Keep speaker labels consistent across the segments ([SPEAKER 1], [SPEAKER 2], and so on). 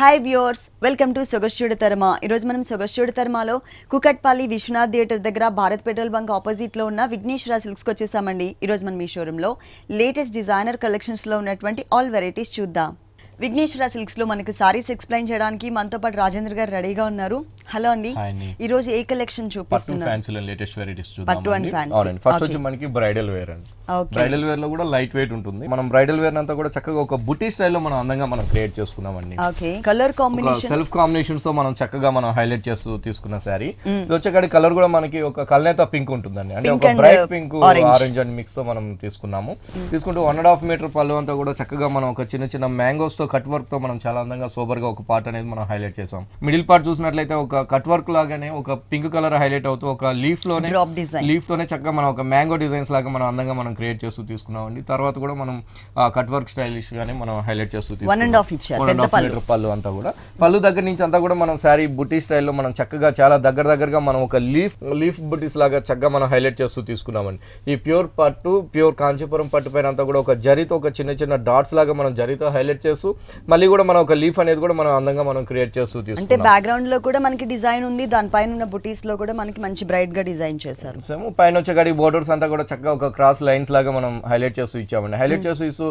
[SPEAKER 1] Hi viewers welcome to సొగశ్చూడ తర్మ ఈరోజు మనం సొగశ్చూడ తర్మలో కుకట్పల్లి విశ్వనాథ్ థియేటర్ దగ్గర భారత్ పెట్రోల్ బంక్ ఆపోజిట్లో ఉన్న విఘ్నేశ్వర సిల్క్స్కి వచ్చేసామండి ఈరోజు మనం ఈ షోరూంలో లేటెస్ట్ డిజైనర్ కలెక్షన్స్లో ఉన్నటువంటి ఆల్ వెరైటీస్ చూద్దాం విఘ్నేశ్వర సిల్క్స్లో మనకు సారీస్ ఎక్స్ప్లెయిన్ చేయడానికి మనతో పాటు రాజేంద్ర గారు రెడీగా ఉన్నారు హలో అండి ఈ రోజు ఏ కలెక్షన్ చూపిస్తున్నారు
[SPEAKER 2] పట్టు అండ్ ఫ్యాన్సీ ఫస్ట్ వచ్చి మనకి బ్రైడల్ వేర్ అండి బ్రైడల్ వేర్ లో కూడా లైట్ వెయిట్ ఉంటుంది మనం బ్రైడల్ వేర్ అంతా కూడా చక్కగా ఒక బుటీ లో మనం అందంగా మనం క్రియేట్ చేసుకున్నాం అండి
[SPEAKER 1] కలర్ కాంబినేషన్ సెల్ఫ్
[SPEAKER 2] కాంబినేషన్స్ తో మనం చక్కగా మనం హైలైట్ చేస్తూ తీసుకున్న శారీ hmm. ఇది వచ్చేకాడి కలర్ కూడా మనకి ఒక కల్నేత పింక్ ఉంటుందండి అంటే ఒక bright pink orange and mix తో మనం తీసుకున్నాము తీసుకుంటే వన్ అండ్ హాఫ్ మీటర్ పళ్ళు అంతా కూడా చక్కగా మనం ఒక చిన్న చిన్న మ్యాంగోస్ తో కట్ వర్క్ తో మనం చాలా అందంగా సూపర్ గా ఒక పార్ట్ అనేది మనం హైలైట్ చేసాం మిడిల్ పార్ట్ చూసినట్లయితే ఒక కట్ వర్క్ లాగానే ఒక పింక్ కలర్ హైలైట్ అవుతూ ఒక లీఫ్ లోనే లీఫ్ లోనే చక్కగా మనం ఒక మ్యాంగో డిజైన్స్ లాగా మనం అందంగా మనం క్రియేట్ చేస్తూ తీసుకున్నామండి తర్వాత కూడా మనం కట్ వర్క్ స్టైలిష్ గానే మనం హైలైట్ చేస్తూ తీసుకున్నాం పళ్ళు అంతా కూడా పళ్ళు దగ్గర నుంచి అంతా కూడా మనం శారీ బుటీ స్టైల్లో మనం చక్కగా చాలా దగ్గర దగ్గరగా మనం ఒక లీఫ్ లీఫ్ బుటీస్ లాగా చక్కగా మనం హైలైట్ చేస్తూ తీసుకున్నామండి ఈ ప్యూర్ పట్టు ప్యూర్ కాంచీపురం పట్టు పైన అంతా కూడా ఒక జరితో ఒక చిన్న చిన్న డాట్స్ లాగా మనం జరితో హైలైట్ చేస్తూ మళ్ళీ కూడా మనం ఒక లీఫ్ అనేది కూడా మనం అందంగా మనం క్రియేట్ చేస్తూ తీసుకుంటాం అంటే బ్యాక్గ్రౌండ్
[SPEAKER 1] లో కూడా మనకి డిజైన్ ఉంది దానిపైన ఉన్న బుటీస్ లో కూడా మనకి మంచి బ్రైట్ గా డిజైన్ చేశారు సేమ్
[SPEAKER 2] పైన వచ్చే గడి బోర్డర్స్ అంతా కూడా చక్కగా ఒక క్రాస్ లైన్స్ లాగా మనం హైలైట్ చేస్తూ ఇచ్చామండి హైలైట్ hmm. చేస్తూ ఇస్తూ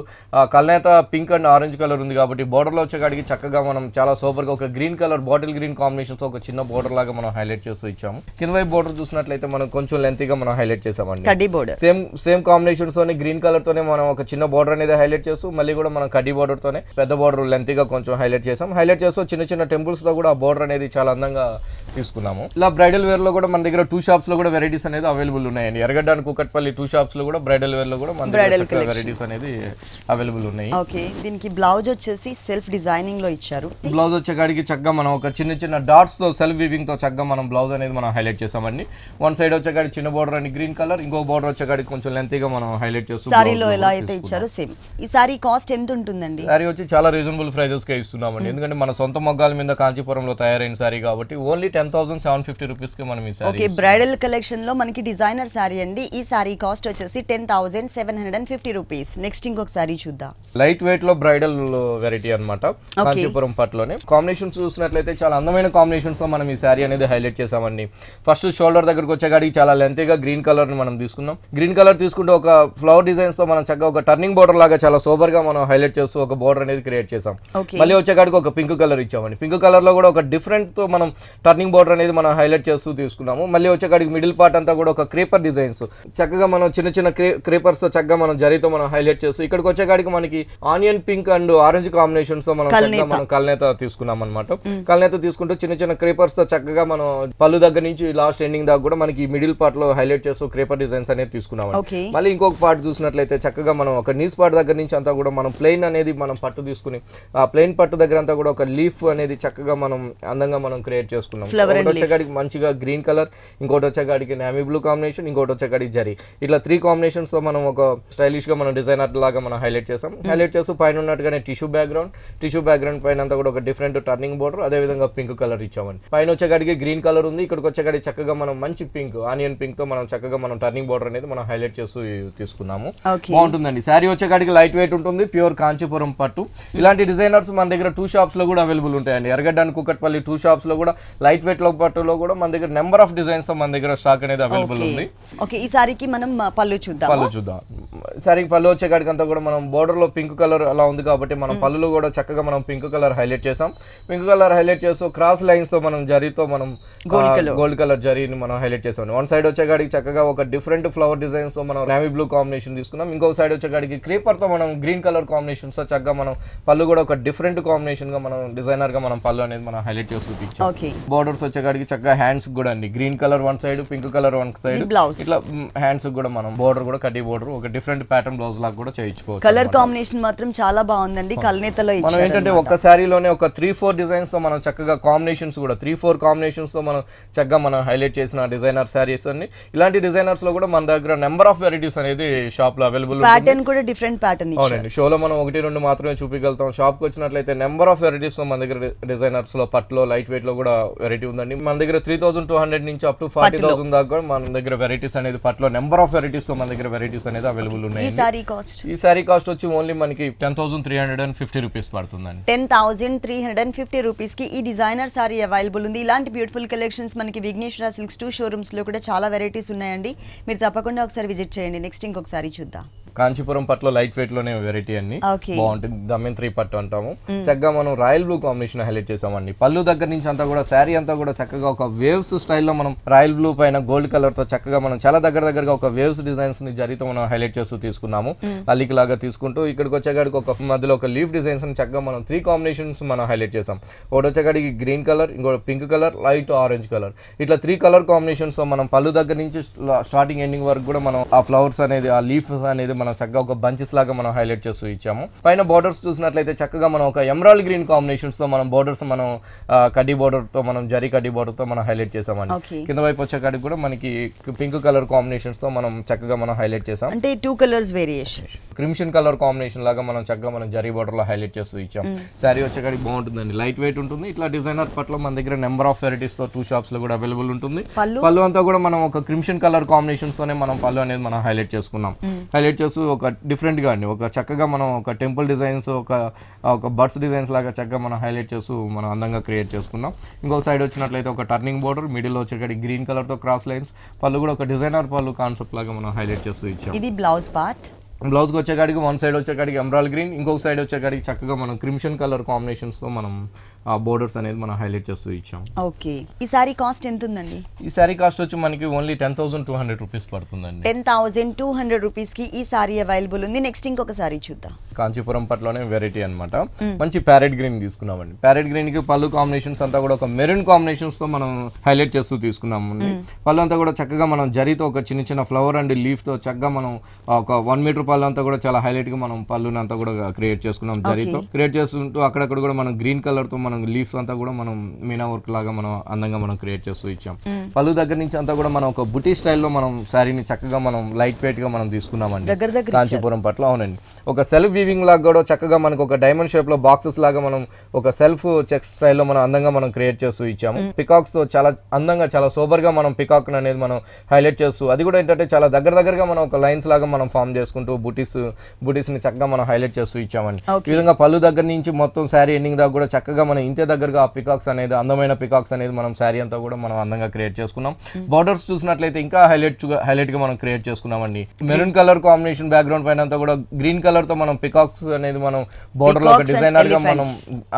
[SPEAKER 2] కల్నేత పింక్ అండ్ ఆరెంజ్ కలర్ ఉంది కాబట్టి బోర్డర్లో వచ్చేకాడికి చక్కగా మనం చాలా గా ఒక గ్రీన్ కలర్ బాటిల్ గ్రీన్ తో ఒక చిన్న బోర్డర్ లాగా మనం హైలైట్ చేస్తూ ఇచ్చాము కింద వైపు బోర్డర్ చూసినట్లయితే మనం కొంచెం గా మనం హైలైట్ చేసామండి కడ్డీ సేమ్ సేమ్ కాంబినేషన్స్ తోనే గ్రీన్ కలర్ తోనే మనం ఒక చిన్న బోర్డర్ అనేది హైలైట్ చేస్తూ మళ్ళీ కూడా మనం కడ్డీ బోర్డర్ తోనే పెద్ద బోర్డర్ లెంత్ గా కొంచెం హైలైట్ చేసాం హైలైట్ చేస్తూ చిన్న చిన్న టెంపుల్స్ తో కూడా ఆ బోర్డర్ అనేది చాలా అందంగా తీసుకున్నాము ఇలా బ్రైడల్ వేర్ లో కూడా మన దగ్గర టూ షాప్స్ లో కూడా వెరైటీస్ అనేది అవైలబుల్ ఉన్నాయండి ఎరగడ్డానికి కుకట్పల్లి టూ షాప్స్ లో కూడా బ్రైడల్ బ్రైడల్ వేర్ లో కూడా మన బ్రైడల్ వెరైటీస్ అనేది అవైలబుల్ ఉన్నాయి
[SPEAKER 1] ఓకే దీనికి బ్లౌజ్ వచ్చేసి సెల్ఫ్ డిజైనింగ్ లో ఇచ్చారు
[SPEAKER 2] బ్లౌజ్ వచ్చే చక్కగా మనం ఒక చిన్న చిన్న డాట్స్ తో సెల్ఫ్ వీవింగ్ తో చక్కగా మనం బ్లౌజ్ అనేది మనం హైలైట్ చేసామండి వన్ సైడ్ వచ్చే చిన్న బోర్డర్ అని గ్రీన్ కలర్ ఇంకో బోర్డర్ వచ్చే కొంచెం కొంచెం లెంతీగా మనం హైలైట్ చేస్తాం లో ఎలా అయితే ఇచ్చారో
[SPEAKER 1] సేమ్ ఈ సారీ కాస్ట్ ఎంత ఉంటుందండి
[SPEAKER 2] సారీ వచ్చి చాలా రీజనబుల్ ప్రైజెస్ కే ఇస్తున్నామండి hmm. ఎందుకంటే మన సొంత మొగ్గాల మీద కాంచీపురం లో తయారైన సారీ కాబట్టి only ten thousand seven fifty rupees కి మనం ఈ సారీ ఓకే బ్రైడల్
[SPEAKER 1] కలెక్షన్ లో మనకి డిజైనర్ సారీ అండి ఈ సారీ కాస్ట్ వచ్చేసి ten thousand seven hundred and fifty rupees next ఇంకొక సారీ చూద్దాం
[SPEAKER 2] లైట్ వెయిట్ లో బ్రైడల్ వెరైటీ అనమాట కాంచీపురం పట్లోనే కాంబినేషన్ చూసినట్లయితే చాలా అందమైన కాంబినేషన్స్ లో మనం ఈ శారీ అనేది హైలైట్ చేసామండి ఫస్ట్ షోల్డర్ దగ్గరకు వచ్చేకాడికి చాలా లెంత్ గా గ్రీన్ కలర్ ని మనం తీసుకున్నాం గ్రీన్ కలర్ తీసుకుంటే ఒక ఫ్లవర్ డిజైన్స్ తో మనం చక్కగా ఒక టర్నింగ్ బోర్డర్ లాగా చాలా సూపర్ గా మనం హైలైట్ చేస్తూ ఒక బోర్డర్ అనేది క్రియేట్ చేసాం మళ్ళీ వచ్చేకాడికి ఒక పింక్ కలర్ ఇచ్చామండి పింక్ కలర్ లో కూడా ఒక డిఫరెంట్ తో మనం టర్నింగ్ బోర్డర్ అనేది మనం హైలైట్ చేస్తూ తీసుకున్నాము మళ్ళీ వచ్చేకాడికి మిడిల్ పార్ట్ అంతా కూడా ఒక క్రీపర్ డిజైన్స్ చక్కగా మనం చిన్న చిన్న క్రీపర్స్ తో చక్కగా మనం జరితో మనం హైలైట్ చేస్తూ ఇక్కడికి వచ్చేకాడికి మనకి onion pink and orange combinations తో మనం చక్కగా మనం కల్నేత తీసుకున్నాం అనమాట కల్నేత తీసుకుంటూ చిన్న చిన్న క్రీపర్స్ తో చక్కగా మనం పళ్ళు దగ్గర నుంచి లాస్ట్ ఎండింగ్ దాకా కూడా మనకి మిడిల్ పార్ట్ లో హైలైట్ చేస్తూ క్రీపర్ డిజైన్స్ అనేది తీసుకున్నాం మళ్ళీ ఇంకొక పార్ట్ చూసినట్లయితే చక్కగా మనం ఒక నీస్ పార్ట్ దగ్గర నుంచి అంతా కూడా మనం ప్లెయిన్ అనేది మనం పట్టు తీసుకుని ఆ ప్లెయిన్ పట్టు దగ్గర అంతా కూడా ఒక లీఫ్ అనేది చక్కగా మనం అందంగా మనం క్రియేట్ చేసుకున్నాం వచ్చేకాడికి మంచిగా గ్రీన్ కలర్ ఇంకోటి వచ్చేకాడికి నామీ బ్లూ కాంబినేషన్ ఇంకోటి వచ్చేకాడికి జరి ఇట్లా త్రీ కాంబినేషన్ డిజైన్స్ మనం ఒక స్టైలిష్ గా మనం డిజైనర్ లాగా మనం హైలైట్ చేసాం హైలైట్ చేస్తూ పైన ఉన్నట్టుగానే టిష్యూ బ్యాక్గ్రౌండ్ టిష్యూ బ్యాక్గ్రౌండ్ పైన అంతా కూడా ఒక డిఫరెంట్ టర్నింగ్ బోర్డర్ అదే విధంగా పింక్ కలర్ ఇచ్చామని పైన వచ్చేకాడికి గ్రీన్ కలర్ ఉంది ఇక్కడికి వచ్చేకాడికి చక్కగా మనం మంచి పింక్ ఆనియన్ పింక్ తో మనం చక్కగా మనం టర్నింగ్ బోర్డర్ అనేది మనం హైలైట్ చేస్తూ తీసుకున్నాము బాగుంటుందండి శారీ వచ్చేకాడికి లైట్ వెయిట్ ఉంటుంది ప్యూర్ కాంచీపురం పట్టు ఇలాంటి డిజైనర్స్ మన దగ్గర టూ షాప్స్ లో కూడా అవైలబుల్ ఉంటాయండి Erragadda and Kukatpally two shops లో కూడా లైట్ వెయిట్ లో పట్టులో కూడా మన దగ్గర నెంబర్ ఆఫ్ డిజైన్స్ మన దగ్గర స్టాక్ అనేది అవైలబుల్ ఉంది
[SPEAKER 1] ఓకే ఈ సారీకి మనం పళ్ళు చూద్దాం పళ్ళు
[SPEAKER 2] చూద్దాం సరే పళ్ళు వచ్చే కాడికంతా కూడా మనం బోర్డర్ లో పింక్ కలర్ అలా ఉంది కాబట్టి మనం పళ్ళు కూడా చక్కగా మనం పింక్ కలర్ హైలైట్ చేసాం పింక్ కలర్ హైలైట్ చేస్తూ క్రాస్ లైన్స్ తో మనం జరీతో మనం గోల్డ్ కలర్ జరీని మనం హైలైట్ చేసాం వన్ సైడ్ వచ్చే కాడికి చక్కగా ఒక డిఫరెంట్ ఫ్లవర్ డిజైన్స్ తో మనం నేవీ బ్లూ కాంబినేషన్ తీసుకున్నాం ఇంకో సైడ్ వచ్చే కాడికి క్రీపర్ తో మనం గ్రీన్ కలర్ కాంబినేషన్స్ తో చక్కగా మనం పళ్ళు కూడా ఒక డిఫరెంట్ కాంబినేషన్ గా మనం డిజైనర్ గా మనం పళ్ళు అనేది మనం హైలైట్ చేస్తూ చూపించాం బోర్డర్స్ వచ్చే కాడికి చక్కగా హ్యాండ్స్ కూడా అండి green colour one side pink colour one side ఇట్లా హ్యాండ్స్ కూడా మనం బోర్డర్ కూడా కడ్డీ బోర్డర్ ఒక డిఫరెంట్ ప్యాటర్న్ బ్లౌజ్ లాగా కూడా చేయించుకోవచ్చు కలర్
[SPEAKER 1] కాంబినేషన్ మాత్రం చాలా బాగుందండి కల్నేతలో మనం ఏంటంటే ఒక
[SPEAKER 2] శారీలోనే ఒక త్రీ ఫోర్ డిజైన్స్ తో మనం చక్కగా కాంబినేషన్స్ కూడా త్రీ ఫోర్ కాంబినేషన్స్ తో మనం చక్కగా మనం హైలైట్ చేసిన డిజైనర్ శారీస్ అన్ని ఇలాంటి డిజైనర్స్ లో కూడా మన దగ్గర నెంబర్ ఆఫ్ వెరైటీస్ అనేది షాప్ లో అవైలబుల్ ప్యాటర్న్
[SPEAKER 1] కూడా డిఫరెంట్ ప్యాటర్న్ అవునండి
[SPEAKER 2] షోలో మనం ఒకటి రెండు మాత్రమే చూపించగలుగుతాం షాప్ కి వచ్చినట్లయితే నెంబర్ ఆఫ్ వెరైటీస్ మన దగ్గర డిజైనర్స్ లో పట్లో లైట్ వెయిట్ లో కూడా వెరైటీ ఉందండి మన దగ్గర త్రీ థౌసండ్ టూ హండ్రెడ్ నుంచి అప్ టు ఫార్టీ థౌసండ్ దాకా కూడా మన దగ్గర వెరైటీస్ అనేది పట్ల నెంబర్ ఆఫ్ వెరైటీస్ తో మన దగ్గర వెరైటీస్ అనేది అవైలబుల్ ఉన్నాయి సారీ కాస్ట్ ఈ సారీ కాస్ట్ వచ్చి ఓన్లీ మనకి ten thousand three hundred and fifty rupees పడుతుందండి
[SPEAKER 1] ten thousand three hundred and fifty rupees కి ఈ డిజైనర్ సారీ అవైలబుల్ ఉంది ఇలాంటి బ్యూటిఫుల్ కలెక్షన్స్ మనకి విఘ్నేశ్వర సిల్క్స్ టూ షోరూమ్స్ లో కూడా చాలా వెరైటీస్ ఉన్నాయండి మీరు తప్పకుండా ఒకసారి విజిట్ చేయండి నెక్స్ట్ ఇంకొకసారి చూద్దాం
[SPEAKER 2] కాంచీపురం పట్టులో లైట్ వెయిట్ లోనే వెరైటీ అన్ని బాగుంటుంది త్రీ పట్టు అంటాము hmm. చక్కగా మనం రాయల్ బ్లూ కాంబినేషన్ హైలైట్ చేసామండి పళ్ళు దగ్గర నుంచి అంతా కూడా శారీ అంతా కూడా చక్కగా ఒక వేవ్స్ స్టైల్లో మనం రాయల్ బ్లూ పైన గోల్డ్ కలర్ తో చక్కగా మనం చాలా దగ్గర దగ్గరగా ఒక వేవ్స్ డిజైన్స్ ని జరితో మనం హైలైట్ చేస్తూ తీసుకున్నాము hmm. అల్లికి లాగా తీసుకుంటూ ఇక్కడికి వచ్చేగాడికి ఒక మధ్యలో ఒక లీఫ్ డిజైన్స్ ని చక్కగా మనం త్రీ కాంబినేషన్స్ మనం హైలైట్ చేసాం ఒకటి వచ్చేకాడికి గ్రీన్ కలర్ ఇంకో pink colour light orange colour ఇట్లా త్రీ కలర్ కాంబినేషన్స్ తో మనం పళ్ళు దగ్గర నుంచి స్టార్టింగ్ ఎండింగ్ వరకు కూడా మనం ఆ ఫ్లవర్స్ అనేది ఆ లీఫ్స్ అనేది మనం మనం చక్కగా ఒక బంచెస్ లాగా మనం హైలైట్ చేస్తూ ఇచ్చాము పైన బార్డర్స్ చూసినట్లయితే చక్కగా మనం ఒక ఎమరాల్డ్ గ్రీన్ తో మనం బార్డర్స్ మనం కడ్డీ బార్డర్తో మనం జరి కడ్డీ బార్డర్తో మనం హైలైట్ చేసామండి కింద వైపు వచ్చే కాడికి కూడా మనకి పింక్ కలర్ కాంబినేషన్స్తో మనం చక్కగా మనం హైలైట్ చేసాం అంటే
[SPEAKER 1] two colours variation
[SPEAKER 2] crimson colour combination లాగా మనం చక్కగా మనం జరీ బార్డర్లో హైలైట్ చేస్తూ ఇచ్చాం శారీ hmm. వచ్చే కాడికి బాగుంటుందండి లైట్ వెయిట్ ఉంటుంది ఇట్లా డిజైనర్ పట్ల మన దగ్గర నెంబర్ ఆఫ్ వెరైటీస్తో టూ షాప్స్లో కూడా అవైలబుల్ ఉంటుంది పళ్ళు అంతా కూడా మనం ఒక క్రిమ్షన్ కలర్ కాంబినేషన్స్తోనే మనం పళ్ళు అనేది మనం హైలైట్ చేసుకున్నాం హైలైట్ hmm. కలర్స్ ఒక డిఫరెంట్గా అండి ఒక చక్కగా మనం ఒక టెంపుల్ డిజైన్స్ ఒక ఒక బర్డ్స్ డిజైన్స్ లాగా చక్కగా మనం హైలైట్ చేస్తూ మనం అందంగా క్రియేట్ చేసుకున్నాం ఇంకో సైడ్ వచ్చినట్లయితే ఒక టర్నింగ్ బోర్డర్ మిడిల్లో వచ్చేటట్టు గ్రీన్ కలర్తో క్రాస్ లైన్స్ పళ్ళు కూడా ఒక డిజైనర్ పళ్ళు కాన్సెప్ట్ లాగా మనం హైలైట్ చేస్తూ ఇచ్చాం ఇది బ్లౌజ్ పార్ట్ బ్లౌజ్కి వచ్చేకాడికి వన్ సైడ్ వచ్చేకాడికి ఎంబ్రాయిల్ గ్రీన్ ఇంకొక సైడ్ వచ్చేకాడికి చక్కగా మనం క్రిమ్షన్ కలర్ కాంబినేషన్స్తో మనం బోర్డర్స్ అనేది మనం హైలైట్ చేస్తూ ఇచ్చాం
[SPEAKER 1] ఓకే ఈ సారీ కాస్ట్ ఎంత ఉందండి
[SPEAKER 2] ఈ సారీ కాస్ట్ వచ్చి మనకి only ten thousand two hundred rupees పడుతుందండి ten
[SPEAKER 1] thousand two hundred rupees కి ఈ సారీ అవైలబుల్ ఉంది నెక్స్ట్ ఇంకొక సారీ చూద్దాం
[SPEAKER 2] కాంచీపురం పట్లోనే వెరైటీ అనమాట మంచి ప్యారెట్ గ్రీన్ తీసుకున్నామండి ప్యారెట్ గ్రీన్ కి పళ్ళు కాంబినేషన్స్ అంతా కూడా ఒక మెరూన్ కాంబినేషన్స్ తో మనం హైలైట్ చేస్తూ తీసుకున్నాము పళ్ళు అంతా కూడా చక్కగా మనం జరితో ఒక చిన్న చిన్న ఫ్లవర్ అండ్ లీఫ్ తో చక్కగా మనం ఒక వన్ మీటర్ పళ్ళు అంతా కూడా చాలా హైలైట్ గా మనం పళ్ళునంతా కూడా క్రియేట్ చేసుకున్నాం జరితో క్రియేట్ చేసుకుంటూ అక్కడక్కడ కూడా మనం గ్రీన్ కలర్ తో మనం లీవ్స్ అంతా కూడా మనం మీనా వర్క్ లాగా మనం అందంగా మనం క్రియేట్ చేస్తూ ఇచ్చాం పళ్ళు దగ్గర నుంచి అంతా కూడా మనం ఒక బుటీ స్టైల్లో మనం శారీని చక్కగా మనం లైట్ వెయిట్ గా మనం తీసుకున్నామండి కాంచీపురం పట్ల అవునండి ఒక సెల్ఫ్ వీవింగ్ లాగా కూడా చక్కగా మనకు ఒక డైమండ్ షేప్ లో బాక్సెస్ లాగా మనం ఒక సెల్ఫ్ చెక్ స్టైల్ లో మనం అందంగా మనం క్రియేట్ చేస్తూ ఇచ్చాము పికాక్స్ తో చాలా అందంగా చాలా సూపర్ గా మనం పికాక్ అనేది మనం హైలైట్ చేస్తూ అది కూడా ఏంటంటే చాలా దగ్గర దగ్గరగా మనం ఒక లైన్స్ లాగా మనం ఫామ్ చేసుకుంటూ బుటీస్ ని చక్కగా మనం హైలైట్ చేస్తూ ఇచ్చామండి ఈ విధంగా పళ్ళు దగ్గర నుంచి మొత్తం శారీ ఎండింగ్ దాకా కూడా చక్కగా మనం ఇంతే దగ్గరగా ఆ పికాక్స్ అనేది అందమైన పికాక్స్ అనేది మనం శారీ అంతా కూడా మనం అందంగా క్రియేట్ చేసుకున్నాం బార్డర్స్ చూసినట్లయితే ఇంకా హైలైట్ హైలైట్ గా మనం క్రియేట్ చేసుకున్నామండి మెరూన్ కలర్ కాంబినేషన్ బ్యాక్గ్రౌండ్ పైన అంతా కూడా గ్రీన్ కలర్ కలర్ తో మనం పికాక్స్ అనేది మనం లో ఒక గా మనం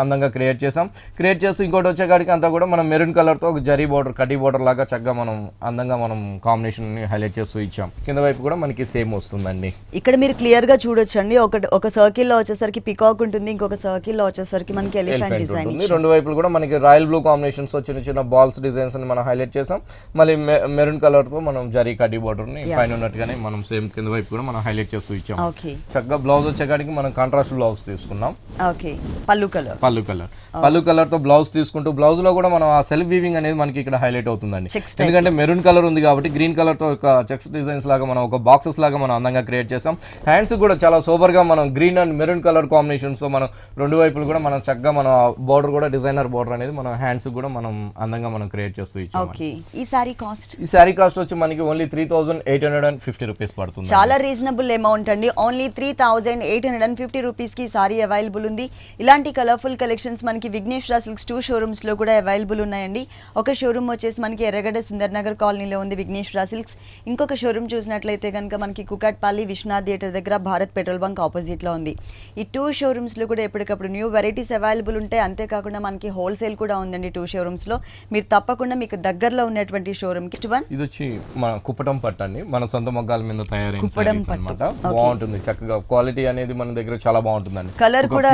[SPEAKER 2] అందంగా క్రియేట్ చేసాం క్రియేట్ చేస్తూ ఇంకోటి వచ్చేకాడికి అంతా కూడా మనం మెరూన్ తో ఒక జరీ బోర్డర్ కడ్డీ బోర్డర్ లాగా చక్కగా మనం అందంగా మనం కాంబినేషన్ హైలైట్ చేస్తూ ఇచ్చాం కింద వైపు కూడా మనకి సేమ్ వస్తుందండి
[SPEAKER 1] ఇక్కడ మీరు క్లియర్ చూడొచ్చు చూడొచ్చండి ఒక సర్కిల్ లో వచ్చేసరికి పికాక్ ఉంటుంది ఇంకొక లో వచ్చేసరికి మనకి ఎలిఫెంట్ డిజైన్ రెండు
[SPEAKER 2] వైపులు కూడా మనకి రాయల్ బ్లూ కాంబినేషన్స్ చిన్న చిన్న బాల్స్ డిజైన్స్ అని మనం హైలైట్ చేసాం మళ్ళీ మెరూన్ కలర్ తో మనం జరీ కడ్డీ బోర్డర్ ని పైన ఉన్నట్టుగానే మనం సేమ్ కింద వైపు కూడా మనం హైలైట్ చేస్తూ ఇచ్చాం చక్కగా బ్లౌజ్ వచ్చేకాడికి మనం కాంట్రాస్ట్ బ్లౌజ్ తీసుకున్నాం పల్లు కలర్ పల్లు కలర్ పల్లు కలర్ తో బ్లౌజ్ తీసుకుంటూ బ్లౌజ్ లో కూడా మనం ఆ సెల్ఫ్ వీవింగ్ అనేది మనకి ఇక్కడ హైలైట్ అవుతుందండి ఎందుకంటే మెరూన్ కలర్ ఉంది కాబట్టి గ్రీన్ కలర్ తో ఒక చెక్స్ డిజైన్స్ లాగా మనం ఒక బాక్సెస్ లాగా మనం అందంగా క్రియేట్ చేసాం హ్యాండ్స్ కూడా చాలా సూపర్ గా మనం green and maroon colour combinations తో మనం రెండు వైపులు కూడా మనం చక్కగా మన బోర్డర్ కూడా డిజైనర్ బోర్డర్ అనేది మనం హ్యాండ్స్ కూడా మనం అందంగా మనం క్రియేట్ చేస్తూ
[SPEAKER 1] ఈ సారీ కాస్ట్ ఈ
[SPEAKER 2] సారీ కాస్ట్ వచ్చి మనకి only three thousand eight hundred and fifty rupees పడుతుంది చాలా
[SPEAKER 1] రీజనబుల్ అమౌంట్ అండి only three thousand eight hundred and fifty rupees కి సారీ అవైలబుల్ ఉంది ఇలాంటి కలర్ఫుల్ కలెక్షన్స్ మనకి మనకి విఘ్నేశ్వర సిల్క్స్ టూ షోరూమ్స్లో కూడా అవైలబుల్ ఉన్నాయండి ఒక షోరూమ్ వచ్చేసి మనకి ఎర్రగడ్డ సుందర్ నగర్ కాలనీలో ఉంది విఘ్నేష్ సిల్క్స్ ఇంకొక షోరూమ్ చూసినట్లయితే కనుక మనకి కుకట్పల్లి విశ్వనాథ్ థియేటర్ దగ్గర భారత్ పెట్రోల్ బంక్ ఆపోజిట్లో ఉంది ఈ టూ షోరూమ్స్లో కూడా ఎప్పటికప్పుడు న్యూ వెరైటీస్ అవైలబుల్ ఉంటాయి అంతేకాకుండా మనకి హోల్సేల్ కూడా ఉందండి టూ షోరూమ్స్లో మీరు తప్పకుండా మీకు దగ్గరలో ఉన్నటువంటి షోరూమ్ కి వన్
[SPEAKER 2] ఇది వచ్చి మన కుప్పటం పట్టు అండి మన సొంత మొగ్గాల మీద కుప్పటం అనమాట బాగుంటుంది చక్కగా క్వాలిటీ అనేది మన దగ్గర చాలా బాగుంటుంది అండి కలర్ కూడా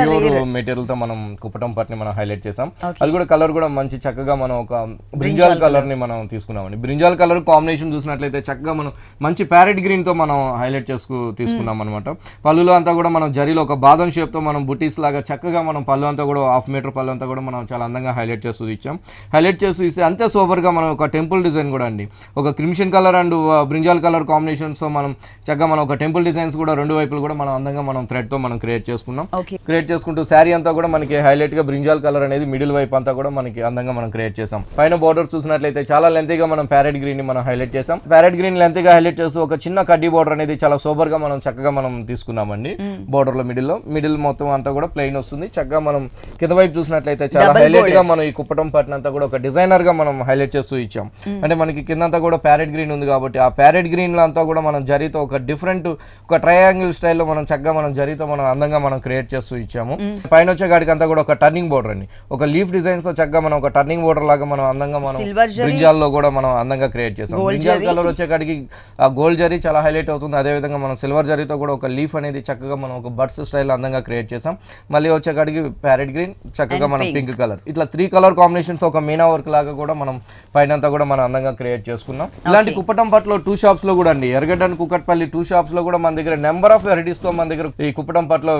[SPEAKER 2] మెటీరియల్ తో మనం కుప్పటం పట్టుని మనం హైలైట్ చేసాం అది కూడా కలర్ కూడా మంచి చక్కగా మనం ఒక బ్రింజాల్ కలర్ ని మనం తీసుకున్నామండి బ్రింజాల్ కలర్ కాంబినేషన్ చూసినట్లయితే చక్కగా మనం మంచి ప్యారెట్ గ్రీన్ తో మనం హైలైట్ చేసుకు తీసుకున్నాం అనమాట పళ్ళులో అంతా కూడా మనం జరిలో ఒక బాదం షేప్ తో మనం బుటీస్ లాగా చక్కగా మనం పళ్ళు అంతా కూడా హాఫ్ మీటర్ పళ్ళు అంతా కూడా మనం చాలా అందంగా హైలైట్ చేస్తూ ఇచ్చాం హైలైట్ చేస్తూ ఇస్తే అంతే సూపర్ గా మనం ఒక టెంపుల్ డిజైన్ కూడా అండి ఒక crimson colour and brinjal colour combinations తో మనం చక్కగా మనం ఒక టెంపుల్ డిజైన్స్ కూడా రెండు వైపులు కూడా మనం అందంగా మనం థ్రెడ్ తో మనం క్రియేట్ చేసుకున్నాం క్రియేట్ చేసుకుంటూ శారీ అంతా కూడా మనకి హైలైట్ గా బ్రింజాల్ బ్రింజాల్ కలర్ అనేది మిడిల్ వైప్ అంతా కూడా మనకి అందంగా మనం క్రియేట్ చేసాం పైన బార్డర్ చూసినట్లయితే చాలా లెంత్ గా మనం ప్యారెట్ గ్రీన్ ని మనం హైలైట్ చేసాం ప్యారెట్ గ్రీన్ గా హైలైట్ చేస్తూ ఒక చిన్న కడ్డీ బార్డర్ అనేది చాలా సూపర్ గా మనం చక్కగా మనం తీసుకున్నామండి బార్డర్ లో మిడిల్ లో మిడిల్ మొత్తం అంతా కూడా ప్లెయిన్ వస్తుంది చక్కగా మనం కింద వైపు చూసినట్లయితే చాలా హైలైట్ గా మనం ఈ కుప్పటం పట్టిన అంతా కూడా ఒక డిజైనర్ గా మనం హైలైట్ చేస్తూ ఇచ్చాం అంటే మనకి కిందంతా కూడా ప్యారెట్ గ్రీన్ ఉంది కాబట్టి ఆ ప్యారెట్ గ్రీన్ అంతా కూడా మనం జరితో ఒక డిఫరెంట్ ఒక ట్రయాంగిల్ స్టైల్లో మనం చక్కగా మనం జరితో మనం అందంగా మనం క్రియేట్ చేస్తూ ఇచ్చాము పైన వచ్చే గాడికి అంతా కూడా ఒక టర్నింగ్ బోర్డర్ అండి ఒక లీఫ్ డిజైన్స్ తో చక్కగా మనం ఒక టర్నింగ్ బోర్డర్ లాగా మనం అందంగా మనం బ్రింజాల్లో కూడా మనం అందంగా క్రియేట్ చేస్తాం కలర్ వచ్చేకాడికి ఆ గోల్డ్ జరీ చాలా హైలైట్ అవుతుంది అదేవిధంగా మనం సిల్వర్ జరీతో కూడా ఒక లీఫ్ అనేది చక్కగా మనం ఒక బర్డ్స్ స్టైల్ అందంగా క్రియేట్ చేసాం మళ్ళీ వచ్చేకాడికి ప్యారెట్ గ్రీన్ చక్కగా మనం పింక్ కలర్ ఇట్లా త్రీ కలర్ కాంబినేషన్స్ ఒక మీనా వర్క్ లాగా కూడా మనం పైన కూడా మనం అందంగా క్రియేట్ చేసుకున్నాం ఇలాంటి కుప్పటం పట్ల టూ షాప్స్ లో కూడా అండి Erragadda and Kukatpally two shops లో కూడా మన దగ్గర నెంబర్ ఆఫ్ వెరైటీస్ తో మన దగ్గర ఈ కుప్పటం పట్ల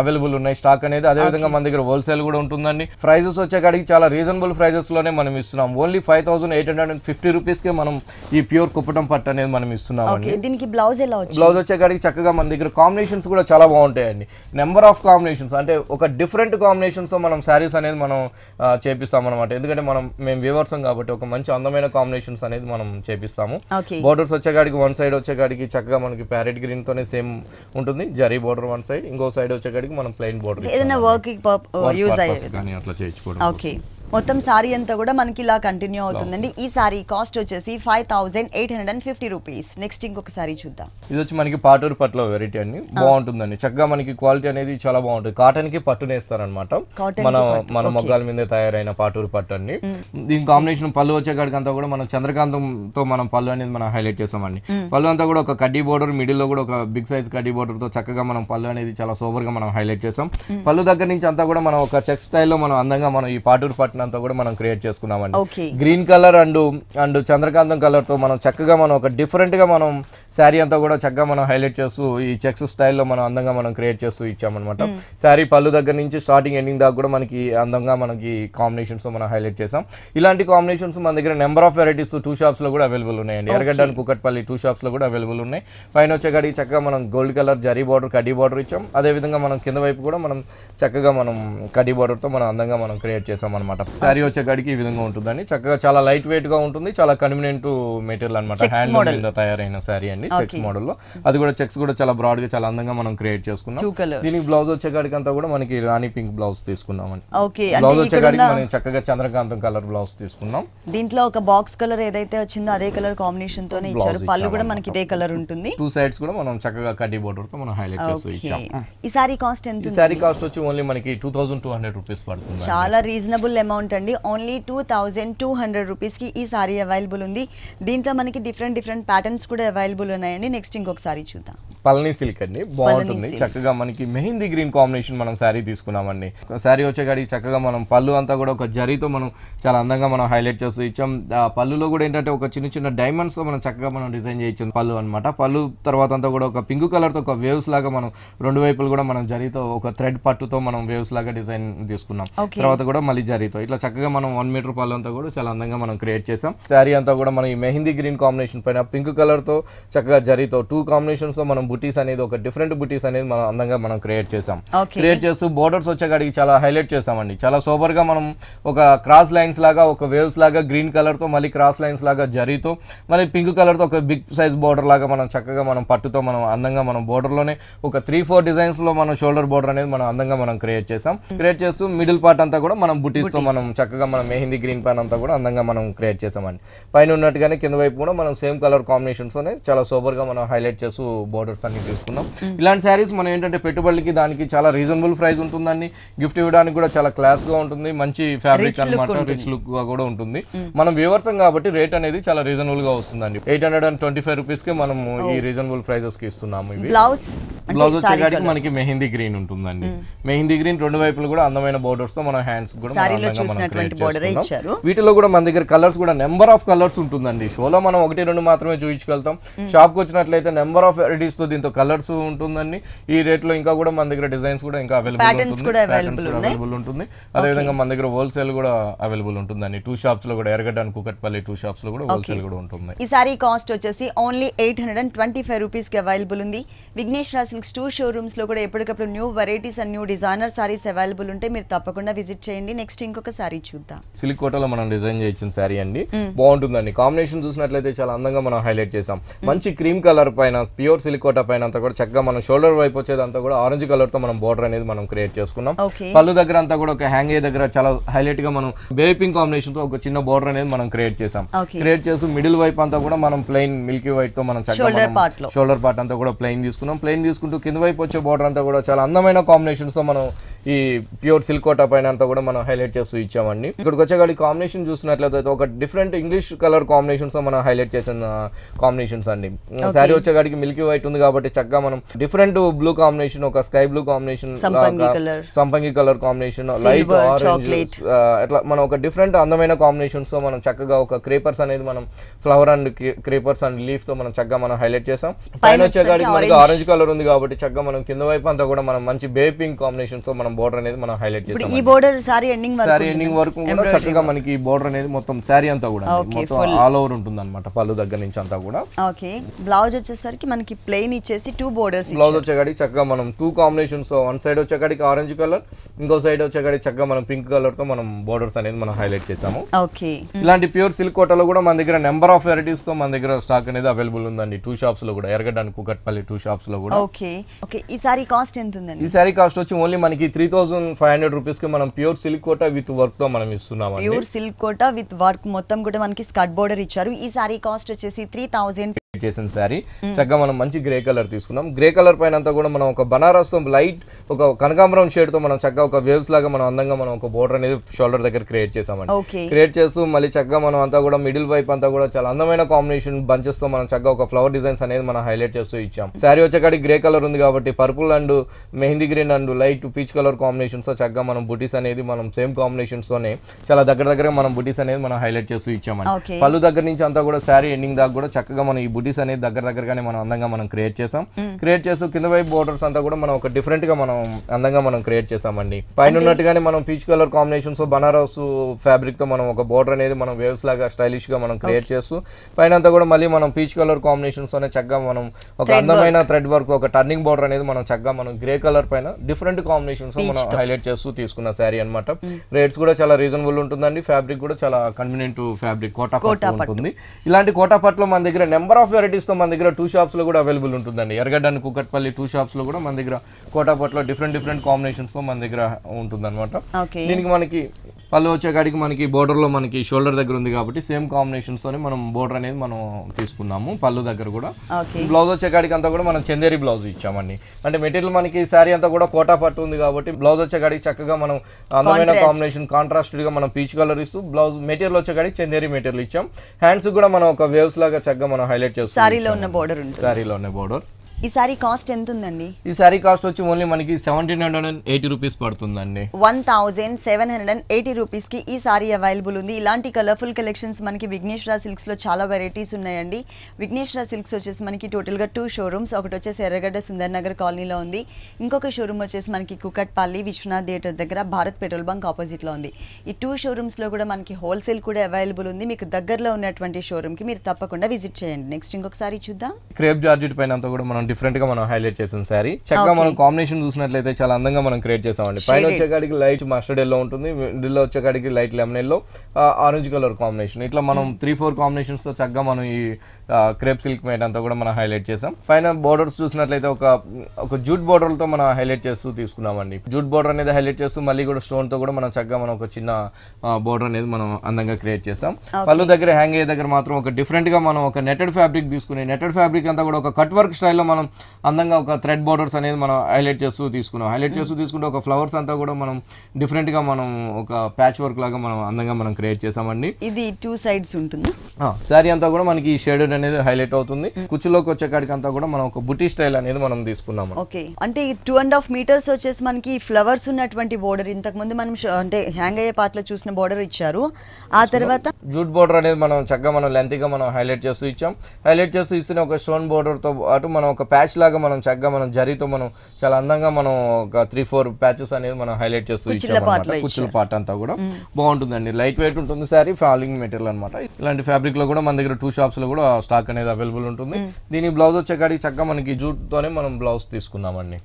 [SPEAKER 2] అవైలబుల్ ఉన్నాయి స్టాక్ అనేది అదేవిధంగా మన దగ్గర హోల్సేల్ కూడా ఉంటుంది ఉందండి ప్రైజెస్ వచ్చేకాడికి చాలా రీజనబుల్ ప్రైజెస్లోనే మనం ఇస్తున్నాం only five thousand eight hundred and fifty రూపీస్కే మనం ఈ ప్యూర్ కుప్పటం పట్టు అనేది మనం ఇస్తున్నాం అండి
[SPEAKER 1] దీనికి బ్లౌజ్ ఎలా బ్లౌజ్
[SPEAKER 2] వచ్చేకాడికి చక్కగా మన దగ్గర కాంబినేషన్స్ కూడా చాలా బాగుంటాయండి నెంబర్ ఆఫ్ కాంబినేషన్స్ అంటే ఒక డిఫరెంట్ కాంబినేషన్స్తో మనం శారీస్ అనేది మనం చేపిస్తాం అనమాట ఎందుకంటే మనం మేము వ్యూవర్సం కాబట్టి ఒక మంచి అందమైన కాంబినేషన్స్ అనేది మనం చేపిస్తాము బోర్డర్స్ వచ్చేకాడికి వన్ సైడ్ వచ్చేకాడికి చక్కగా మనకి ప్యారెట్ గ్రీన్ తోనే సేమ్ ఉంటుంది జరీ బోర్డర్ వన్ సైడ్ ఇంకో సైడ్ వచ్చేకాడికి మనం ప్లెయిన్ బోర్డర్ ఏదైనా వర్క్ యూజ్ కానీ అట్లా చేయించుకోవడం
[SPEAKER 1] ఓకే మొత్తం సారీ అంతా కూడా మనకి ఇలా కంటిన్యూ అవుతుందండి ఈ సారీ కాస్ట్ వచ్చేసి five thousand eight hundred and fifty rupees next ఇంకొక సారీ చూద్దాం
[SPEAKER 2] ఇది వచ్చి మనకి పాటూరు పట్ల వెరైటీ అండి బాగుంటుందండి చక్కగా మనకి క్వాలిటీ అనేది చాలా బాగుంటుంది కాటన్ కి పట్టు నేస్తారనమాట మన మన మొగ్గాల మీద తయారైన పాటూరు పట్టు అండి దీని కాంబినేషన్ పళ్ళు అంతా కూడా మనం చంద్రకాంతం తో మనం పళ్ళు అనేది మనం హైలైట్ చేసామండి పళ్ళు అంతా కూడా ఒక కడ్డీ బోర్డర్ మిడిల్ లో కూడా ఒక బిగ్ సైజ్ కడ్డీ బోర్డర్ తో చక్కగా మనం పళ్ళు అనేది చాలా సూపర్ గా మనం హైలైట్ చేసాం పళ్ళు దగ్గర నుంచి అంతా కూడా మనం ఒక చెక్ స్టైల్లో మనం అందంగా మనం ఈ పాటూరు పట్టు ప్యాటర్న్ అంతా కూడా మనం క్రియేట్ చేసుకున్నామండి గ్రీన్ కలర్ అండ్ అండ్ చంద్రకాంతం కలర్ తో మనం చక్కగా మనం ఒక డిఫరెంట్ గా మనం శారీ అంతా కూడా చక్కగా మనం హైలైట్ చేస్తూ ఈ చెక్స్ స్టైల్లో మనం అందంగా మనం క్రియేట్ చేస్తూ ఇచ్చామన్నమాట శారీ hmm. పళ్ళు దగ్గర నుంచి స్టార్టింగ్ ఎండింగ్ దాకా కూడా మనకి అందంగా మనకి కాంబినేషన్స్ మనం హైలైట్ చేసాం ఇలాంటి కాంబినేషన్స్ మన దగ్గర number of varieties two shops లో కూడా అవైలబుల్ ఉన్నాయండి ఎర్రగడ్డ కుకట్పల్లి టూ షాప్స్ లో కూడా అవైలబుల్ ఉన్నాయి పైన వచ్చేకాడికి చక్కగా మనం గోల్డ్ కలర్ జరీ బార్డర్ కడ్డీ బార్డర్ ఇచ్చాం అదేవిధంగా మనం కింద వైపు కూడా మనం చక్కగా మనం కడ్డీ బార్డర్తో మనం అందంగా మనం క్రియేట్ చేసాం అనమాట శారీ వచ్చేకాడికి ఈ విధంగా ఉంటుందండి చక్కగా చాలా లైట్ వెయిట్ గా ఉంటుంది చాలా కన్వీనియంట్ మెటీరియల్ అనమాట హ్యాండ్ మోడల్ తయారైన శారీ అండి చెక్స్ మోడల్ లో అది కూడా చెక్స్ కూడా చాలా బ్రాడ్ గా చాలా అందంగా మనం క్రియేట్ చేసుకున్నాం దీనికి బ్లౌజ్ వచ్చేకాడికి అంతా కూడా మనకి రాణి పింక్ బ్లౌజ్ అండి బ్లౌజ్ వచ్చేకాడికి మనం చక్కగా చంద్రకాంతం కలర్ బ్లౌజ్ తీసుకున్నాం
[SPEAKER 1] దీంట్లో ఒక బాక్స్ కలర్ ఏదైతే వచ్చిందో అదే కలర్ కాంబినేషన్ తోనే ఇచ్చారు పళ్ళు కూడా మనకి ఇదే కలర్ ఉంటుంది
[SPEAKER 2] టూ సైడ్స్ కూడా మనం చక్కగా కడ్డీ బోర్డర్ తో మనం హైలైట్ చేసి ఇచ్చాం ఈ
[SPEAKER 1] సారీ కాస్ట్ ఎంత ఈ సారీ
[SPEAKER 2] కాస్ట్ వచ్చి ఓన్లీ మనకి two thousand two hundred rupees పడుతుంది చాలా
[SPEAKER 1] రీజనబుల్ అమౌంట్ అమౌంట్ అండి only two thousand two hundred రూపీస్కి ఈ సారీ అవైలబుల్ ఉంది దీంట్లో మనకి డిఫరెంట్ డిఫరెంట్ ప్యాటర్న్స్ కూడా అవైలబుల్ ఉన్నాయండి నెక్స్ట్ ఇంకొకసారి చూద్దాం
[SPEAKER 2] పల్నీ సిల్క్ అండి బాగుంటుంది చక్కగా మనకి మెహందీ గ్రీన్ కాంబినేషన్ మనం శారీ తీసుకున్నామండి శారీ వచ్చేకాడికి చక్కగా మనం పళ్ళు అంతా కూడా ఒక జరీతో మనం చాలా అందంగా మనం హైలైట్ చేస్తూ ఇచ్చాం ఆ పళ్ళులో కూడా ఏంటంటే ఒక చిన్న చిన్న డైమండ్స్తో మనం చక్కగా మనం డిజైన్ చేయించాం పళ్ళు అనమాట పళ్ళు తర్వాత అంతా కూడా ఒక పింక్ కలర్తో ఒక వేవ్స్ లాగా మనం రెండు వైపులు కూడా మనం జరీతో ఒక థ్రెడ్ పట్టుతో మనం వేవ్స్ లాగా డిజైన్ తీసుకున్నాం తర్వాత కూడా మళ్ళీ జరీతో ఇట్లా చక్కగా మనం వన్ మీటర్ పళ్ళు అంతా కూడా చాలా అందంగా మనం క్రియేట్ చేసాం శారీ అంతా కూడా మనం ఈ మెహందీ గ్రీన్ కాంబినేషన్ పైన పింక్ కలర్తో చక్కగా జరీతో టూ కాంబినేషన్స్తో మనం బుటీస్ అనేది ఒక డిఫరెంట్ బుటీస్ అనేది మనం అందంగా మనం క్రియేట్ చేసాం క్రియేట్ చేస్తూ బోర్డర్స్ వచ్చేకాడికి చాలా హైలైట్ చేసామండి చాలా సూపర్ గా మనం ఒక క్రాస్ లైన్స్ లాగా ఒక వేవ్స్ లాగా గ్రీన్ కలర్ తో మళ్ళీ క్రాస్ లైన్స్ లాగా జరీతో మళ్ళీ పింక్ కలర్ తో ఒక బిగ్ సైజ్ బోర్డర్ లాగా మనం చక్కగా మనం పట్టుతో మనం అందంగా మనం బోర్డర్ లోనే ఒక త్రీ ఫోర్ డిజైన్స్ లో మనం షోల్డర్ బోర్డర్ అనేది మనం అందంగా మనం క్రియేట్ చేసాం క్రియేట్ చేస్తూ మిడిల్ పార్ట్ అంతా కూడా మనం బుటీస్ తో మనం చక్కగా మనం మెహిందీ గ్రీన్ పాన్ అంతా కూడా అందంగా మనం క్రియేట్ చేసామండి పైన ఉన్నట్టుగానే కింద వైపు కూడా మనం సేమ్ కలర్ కాంబినేషన్స్ చాలా సూపర్ గా మనం హైలైట్ చేస్తూ బోర్డర్స్ ప్రస్తుతానికి తీసుకున్నాం ఇలాంటి శారీస్ మనం ఏంటంటే పెట్టుబడికి దానికి చాలా రీజనబుల్ ప్రైస్ ఉంటుందండి గిఫ్ట్ ఇవ్వడానికి కూడా చాలా క్లాస్గా ఉంటుంది మంచి ఫ్యాబ్రిక్ అనమాట రిచ్ గా కూడా ఉంటుంది మనం వివర్సం కాబట్టి రేట్ అనేది చాలా రీజనబుల్గా వస్తుందండి eight hundred and twenty five రూపీస్కి మనం ఈ రీజనబుల్ ప్రైజెస్కి ఇస్తున్నాము ఇవి బ్లౌజ్ బ్లౌజ్ మనకి మెహందీ గ్రీన్ ఉంటుందండి మెహందీ గ్రీన్ రెండు వైపులు కూడా అందమైన బోర్డర్స్ తో మన హ్యాండ్స్ కూడా వీటిలో కూడా మన దగ్గర కలర్స్ కూడా నెంబర్ ఆఫ్ కలర్స్ ఉంటుందండి షోలో మనం ఒకటి రెండు మాత్రమే చూపించగలుగుతాం కు వచ్చినట్లయితే నెంబర్ ఆఫ్ వెరైటీస్ తో దీంతో కలర్స్ ఉంటుందండి ఈ లో ఇంకా కూడా మన దగ్గర డిజైన్స్ కూడా ఇంకా అవైలబుల్ ఉంటుంది అదేవిధంగా మన దగ్గర హోల్సేల్ కూడా అవైలబుల్ ఉంటుందండి టూ షాప్స్ లో కూడా ఎరగడానికి కుకట్పల్లి టూ షాప్స్ లో కూడా హోల్సేల్ కూడా ఉంటుంది ఈ
[SPEAKER 1] సారీ కాస్ట్ వచ్చేసి only eight hundred and twenty five rupees కి అవైలబుల్ ఉంది విఘ్నేష్ సిల్క్స్ టూ షోరూమ్స్ లో కూడా ఎప్పటికప్పుడు new varieties and new designer saris available ఉంటాయి మీరు తప్పకుండా విజిట్ చేయండి నెక్స్ట్ ఇంకొక సారీ చూద్దాం
[SPEAKER 2] సిల్క్ కోటలో మనం డిజైన్ చేయించిన సారీ అండి hmm. బాగుంటుందండి కాంబినేషన్ చూసినట్లయితే చాలా అందంగా మనం హైలైట్ చేసాం hmm. మంచి క్రీమ్ కలర్ పైన ప్యూర్ సిలికోట పైన అంతా కూడా చక్కగా మనం షోల్డర్ వైపు వచ్చేదంతా కూడా ఆరెంజ్ కలర్ తో మనం బోర్డర్ అనేది మనం క్రియేట్ చేసుకున్నాం పళ్ళు దగ్గర అంతా కూడా ఒక హ్యాంగ్ దగ్గర చాలా హైలైట్ గా మనం బేబీ పింక్ కాంబినేషన్ తో ఒక చిన్న బోర్డర్ అనేది మనం క్రియేట్ చేసాం క్రియేట్ చేసి మిడిల్ వైపు అంతా కూడా మనం ప్లెయిన్ మిల్కీ వైట్ తో మనం చక్కగా షోల్డర్ పార్ట్ అంతా కూడా ప్లెయిన్ తీసుకున్నాం ప్లెయిన్ తీసుకుంటూ కింద వైపు వచ్చే బోర్డర్ అంతా కూడా చాలా అందమైన కాంబినేషన్స్ తో మనం ఈ ప్యూర్ సిల్క్ కోటా పైన అంతా కూడా మనం హైలైట్ చేస్తూ ఇచ్చామండి ఇక్కడికి వచ్చే కాంబినేషన్ చూసినట్లయితే ఒక డిఫరెంట్ ఇంగ్లీష్ కలర్ కాంబినేషన్స్ మనం హైలైట్ చేసిన కాంబినేషన్స్ అండి శారీ వచ్చేగాడికి మిల్కీ వైట్ ఉంది కాబట్టి చక్కగా మనం డిఫరెంట్ బ్లూ కాంబినేషన్ ఒక స్కై బ్లూ కాంబినేషన్ సంపంగి కలర్ కాంబినేషన్ లైట్ ఆరెంజ్ అట్లా మనం ఒక డిఫరెంట్ అందమైన కాంబినేషన్స్ తో మనం చక్కగా ఒక క్రేపర్స్ అనేది మనం flower and creepers and leaf తో మనం చక్కగా మనం హైలైట్ చేసాం పైన వచ్చేగాడికి మనకి ఆరెంజ్ కలర్ ఉంది కాబట్టి చక్కగా మనం కింద వైపు అంతా కూడా మనం మంచి బే పింక్ కాంబినేషన్స్ తో మనం మనం బోర్డర్ అనేది మనం హైలైట్ చేస్తాం ఈ బోర్డర్ సారీ ఎండింగ్ వరకు సారీ ఎండింగ్ వరకు కూడా చక్కగా మనకి బోర్డర్ అనేది మొత్తం సారీ అంతా కూడా మొత్తం ఆల్ ఓవర్ ఉంటుందన్నమాట పళ్ళు దగ్గర నుంచి అంతా కూడా
[SPEAKER 1] ఓకే బ్లౌజ్ వచ్చేసరికి మనకి ప్లెయిన్ ఇచ్చేసి టూ బోర్డర్స్ బ్లౌజ్
[SPEAKER 2] వచ్చేకాడికి చక్కగా మనం టూ కాంబినేషన్స్ వన్ సైడ్ వచ్చేకాడికి ఆరెంజ్ కలర్ ఇంకో సైడ్ వచ్చేకాడికి చక్కగా మనం పింక్ కలర్ తో మనం బోర్డర్స్ అనేది మనం హైలైట్ చేసాము ఓకే ఇలాంటి ప్యూర్ సిల్క్ కోటలో కూడా మన దగ్గర నెంబర్ ఆఫ్ వెరైటీస్ తో మన దగ్గర స్టాక్ అనేది అవైలబుల్ ఉందండి టూ షాప్స్ లో కూడా ఎరగడానికి కుకట్పల్లి టూ షాప్స్ లో కూడా
[SPEAKER 1] ఓకే ఓకే ఈ సారీ కాస్ట్ ఎంత ఉందండి ఈ
[SPEAKER 2] సారీ కాస్ట్ వచ్చి ఓన్లీ మనకి three three thousand five hundred rupees కి మనం pure silk Kota with work తో మనం ఇస్తున్నాం pure
[SPEAKER 1] silk Kota with work మొత్తం కూడా మనకి స్కట్ బోర్డర్ ఇచ్చారు ఈ సారీ కాస్ట్ వచ్చేసి త్రీ థౌసండ్
[SPEAKER 2] చేసిన శారీ చక్కగా మనం మంచి గ్రే కలర్ తీసుకుందాం గ్రే కలర్ పైన అంతా కూడా మనం ఒక బనారస్ తో లైట్ ఒక కనకాంబరం షేడ్ తో మనం చక్కగా ఒక వేవ్స్ లాగా మనం అందంగా మనం ఒక బోర్డర్ అనేది షోల్డర్ దగ్గర క్రియేట్ చేసామండి క్రియేట్ చేస్తూ మళ్ళీ చక్కగా మనం అంతా కూడా మిడిల్ వైప్ అంతా కూడా చాలా అందమైన కాంబినేషన్ బంచెస్ తో మనం చక్కగా ఒక ఫ్లవర్ డిజైన్స్ అనేది మనం హైలైట్ చేస్తూ ఇచ్చాం శారీ వచ్చేకాడి గ్రే కలర్ ఉంది కాబట్టి purple and mehndi green and light peach colour combinations తో చక్కగా మనం బుటీస్ అనేది మనం సేమ్ కాంబినేషన్స్ తోనే చాలా దగ్గర దగ్గర మనం బుటీస్ అనేది మనం హైలైట్ చేస్తూ ఇచ్చామండి పళ్ళు దగ్గర నుంచి అంతా కూడా శారీ ఎండింగ్ దాకా కూడా చక్కగా మనం ఈ గుడ్డీస్ అనేది దగ్గర దగ్గరగానే మనం అందంగా మనం క్రియేట్ చేసాం క్రియేట్ చేస్తూ కింద వైపు బోర్డర్స్ అంతా కూడా మనం ఒక డిఫరెంట్ గా మనం అందంగా మనం క్రియేట్ చేసామండి పైన ఉన్నట్టుగానే మనం peach colour combinations Banaras fabric తో మనం ఒక బోర్డర్ అనేది మనం వేవ్స్ లాగా స్టైలిష్ గా మనం క్రియేట్ చేస్తూ పైన అంతా కూడా మళ్ళీ మనం పీచ్ కలర్ కాంబినేషన్స్ తోనే చక్కగా మనం ఒక అందమైన థ్రెడ్ వర్క్ ఒక టర్నింగ్ బోర్డర్ అనేది మనం చక్కగా మనం గ్రే కలర్ పైన డిఫరెంట్ కాంబినేషన్స్ మనం హైలైట్ చేస్తూ తీసుకున్న శారీ అనమాట రేట్స్ కూడా చాలా రీజనబుల్ ఉంటుందండి ఫ్యాబ్రిక్ కూడా చాలా కన్వీనియంట్ ఫ్యాబ్రిక్ కోటా ఉంటుంది ఇలాంటి కోటా పట్ల మన దగ్గర నెంబర్ ఆఫ్ వెరైటీస్తో మన దగ్గర టూ షాప్స్లో కూడా అవైలబుల్ ఉంటుందండి ఎర్రగడ్డ అండ్ కుకట్పల్లి టూ షాప్స్లో కూడా మన దగ్గర కోటాపట్లో డిఫరెంట్ డిఫరెంట్ కాంబినేషన్స్తో మన దగ్గర ఉంటుందన్నమాట దీనికి మనకి పళ్ళు కాడికి మనకి బోర్డర్లో మనకి షోల్డర్ దగ్గర ఉంది కాబట్టి సేమ్ కాంబినేషన్స్తోనే మనం బోర్డర్ అనేది మనం తీసుకున్నాము పళ్ళు దగ్గర కూడా బ్లౌజ్ వచ్చే కాడికి అంతా కూడా మనం చందేరి బ్లౌజ్ ఇచ్చామండి అంటే మెటీరియల్ మనకి శారీ అంతా కూడా కోటా పట్టు ఉంది కాబట్టి బ్లౌజ్ వచ్చే కాడికి చక్కగా మనం అందమైన కాంబినేషన్ కాంట్రాస్ట్గా మనం పీచ్ కలర్ ఇస్తూ బ్లౌజ్ మెటీరియల్ వచ్చే కాడికి చందేరి మెటీరియల్ ఇచ్చాం హ్యాండ్స్ కూడా మనం ఒక వేవ్స్ లాగా చక్కగా మనం హైలైట్ సారీలో ఉన్న బోర్డర్ ఉంటుంది సారీలో ఉన్న బోర్డర్
[SPEAKER 1] ఈ సారీ కాస్ట్ ఎంత ఉందండి
[SPEAKER 2] ఈ సారీ కాస్ట్ వచ్చి ఓన్లీ మనకి seventeen hundred and eighty rupees పడుతుందండి
[SPEAKER 1] one thousand seven hundred and eighty rupees కి ఈ సారీ అవైలబుల్ ఉంది ఇలాంటి కలర్ఫుల్ కలెక్షన్స్ మనకి విఘ్నేశ్వర సిల్క్స్ లో చాలా వెరైటీస్ ఉన్నాయండి విఘ్నేశ్వర సిల్క్స్ వచ్చేసి మనకి టోటల్ గా టూ షోరూమ్స్ ఒకటి వచ్చేసి ఎర్రగడ్డ సుందర్ నగర్ కాలనీలో ఉంది ఇంకొక షోరూమ్ వచ్చేసి మనకి కుకట్పల్లి విశ్వనాథ్ థియేటర్ దగ్గర భారత్ పెట్రోల్ బంక్ ఆపోజిట్ లో ఉంది ఈ టూ షోరూమ్స్ లో కూడా మనకి హోల్సేల్ కూడా అవైలబుల్ ఉంది మీకు దగ్గరలో ఉన్నటువంటి షోరూమ్ కి మీరు తప్పకుండా విజిట్ చేయండి నెక్స్ట్ ఇంకొకసారి చూద్దాం
[SPEAKER 2] క్రేప్ జార్జెట్ పైన కూడా మనం డిఫరెంట్గా మనం హైలైట్ చేసిన సారీ చక్కగా మనం కాంబినేషన్ చూసినట్లయితే చాలా అందంగా మనం క్రియేట్ చేసామండి పైన వచ్చేకాడికి లైట్ మస్టర్డ్ ఎల్లో ఉంటుంది మిడిల్లో వచ్చేకాడికి light lemon yellow orange colour combination ఇట్లా మనం త్రీ hmm. ఫోర్ తో చక్కగా మనం ఈ క్రేప్ సిల్క్ మేట్ అంతా కూడా మనం హైలైట్ చేసాం పైన బోర్డర్స్ చూసినట్లయితే ఒక ఒక జూట్ తో మనం హైలైట్ చేస్తూ తీసుకున్నామండి జూట్ బోర్డర్ అనేది హైలైట్ చేస్తూ మళ్ళీ కూడా స్టోన్ తో కూడా మనం చక్కగా మనం ఒక చిన్న బోర్డర్ అనేది మనం అందంగా క్రియేట్ చేసాం పళ్ళు దగ్గర హ్యాంగ్ అయ్యే దగ్గర మాత్రం ఒక డిఫరెంట్ గా మనం ఒక నెటెడ్ ఫ్యాబ్రిక్ తీసుకుని నెటెడ్ ఫ్యాబ్రిక్ అంతా కూడా ఒక కట్ వర్క్ స్టైల్లో మనం అందంగా ఒక థ్రెడ్ బార్డర్స్ అనేది మనం హైలైట్ చేస్తూ తీసుకున్నాం హైలైట్ చేస్తూ తీసుకుంటే ఒక ఫ్లవర్స్ అంతా కూడా మనం డిఫరెంట్గా మనం ఒక ప్యాచ్ వర్క్ లాగా మనం అందంగా మనం క్రియేట్ చేసామండి
[SPEAKER 1] ఇది టూ సైడ్స్ ఉంటుంది
[SPEAKER 2] శారీ అంతా కూడా మనకి ఈ షేడెడ్ అనేది హైలైట్ అవుతుంది కుచ్చులోకి వచ్చే కాడికి అంతా కూడా మనం ఒక బుటీ స్టైల్ అనేది మనం తీసుకున్నాం
[SPEAKER 1] ఓకే అంటే టూ అండ్ హాఫ్ మీటర్స్ వచ్చేసి మనకి ఫ్లవర్స్ ఉన్నటువంటి బోర్డర్ ఇంతకు ముందు మనం అంటే హ్యాంగ్ అయ్యే పార్ట్ లో చూసిన బోర్డర్ ఇచ్చారు ఆ తర్వాత
[SPEAKER 2] జూట్ బోర్డర్ అనేది మనం చక్కగా మనం లెంత్ గా మనం హైలైట్ చేస్తూ ఇచ్చాం హైలైట్ చేస్తూ ఇస్తున్న ఒక స్టోన్ బోర్డర్ తో పాటు మనం ఒక ఒక ప్యాచ్ లాగా మనం చక్కగా మనం జరీతో మనం చాలా అందంగా మనం ఒక త్రీ ఫోర్ ప్యాచెస్ అనేది మనం హైలైట్ చేస్తూ ఇచ్చాము కుచ్చుల పాట అంతా కూడా బాగుంటుందండి లైట్ వెయిట్ ఉంటుంది సారీ ఫాలింగ్ మెటీరియల్ అనమాట ఇలాంటి ఫ్యాబ్రిక్ లో కూడా మన దగ్గర టూ షాప్స్ లో కూడా స్టాక్ అనేది అవైలబుల్ ఉంటుంది దీని బ్లౌజ్ వచ్చేకాడి చక్కగా మనకి జూట్ తోనే మనం బ్లౌజ్ తీసుకున్నామండి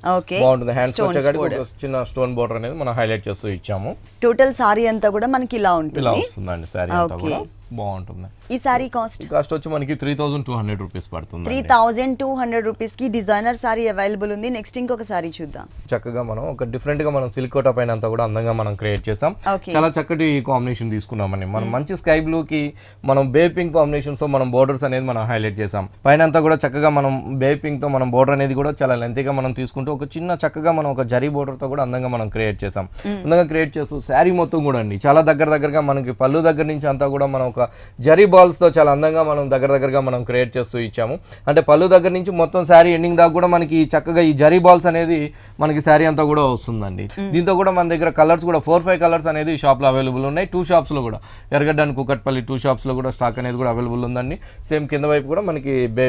[SPEAKER 2] బాగుంటుంది హ్యాండ్స్ వచ్చేకాడి చిన్న స్టోన్ బోర్డర్ అనేది మనం హైలైట్ చేస్తూ ఇచ్చాము
[SPEAKER 1] టోటల్ సారీ అంతా కూడా మనకి ఇలా ఉంటుంది ఇలా వస్తుందండి సారీ అంతా కూడా బాగుంటుంది ఈ సారీ కాస్ట్
[SPEAKER 2] కాస్ట్ వచ్చి మనకి three thousand two hundred rupees పడుతుంది three
[SPEAKER 1] thousand two hundred rupees కి డిజైనర్ సారీ అవైలబుల్ ఉంది నెక్స్ట్ ఇంకొక సారీ చూద్దాం
[SPEAKER 2] చక్కగా మనం ఒక డిఫరెంట్ గా మనం సిల్క్ కోట పైన అంతా కూడా అందంగా మనం క్రియేట్ చేసాం చాలా చక్కటి కాంబినేషన్ తీసుకున్నామని మనం hmm. మంచి స్కై బ్లూ కి మనం బే పింక్ కాంబినేషన్ తో మనం బోర్డర్స్ అనేది మనం హైలైట్ చేసాం పైన అంతా కూడా చక్కగా మనం బే పింక్ తో మనం బోర్డర్ అనేది కూడా చాలా లెంత్ గా మనం తీసుకుంటూ ఒక చిన్న చక్కగా మనం ఒక జరీ బోర్డర్ తో కూడా అందంగా మనం క్రియేట్ చేసాం hmm. అందంగా క్రియేట్ చేస్తూ శారీ మొత్తం కూడా అండి చాలా దగ్గర దగ్గరగా మనకి పళ్ళు దగ్గర నుంచి అంతా కూడా మనం ఒక జరీ బాల్స్తో చాలా అందంగా మనం దగ్గర దగ్గరగా మనం క్రియేట్ చేస్తూ ఇచ్చాము అంటే పళ్ళు దగ్గర నుంచి మొత్తం శారీ ఎండింగ్ దాకా కూడా మనకి చక్కగా ఈ జరీ బాల్స్ అనేది మనకి శారీ అంతా కూడా వస్తుందండి దీంతో కూడా మన దగ్గర కలర్స్ కూడా ఫోర్ ఫైవ్ కలర్స్ అనేది షాప్లో అవైలబుల్ ఉన్నాయి టూ షాప్స్లో కూడా ఎరగడ్డ అని కుకట్పల్లి టూ షాప్స్లో కూడా స్టాక్ అనేది కూడా అవైలబుల్ ఉందండి సేమ్ కింద వైపు కూడా మనకి బే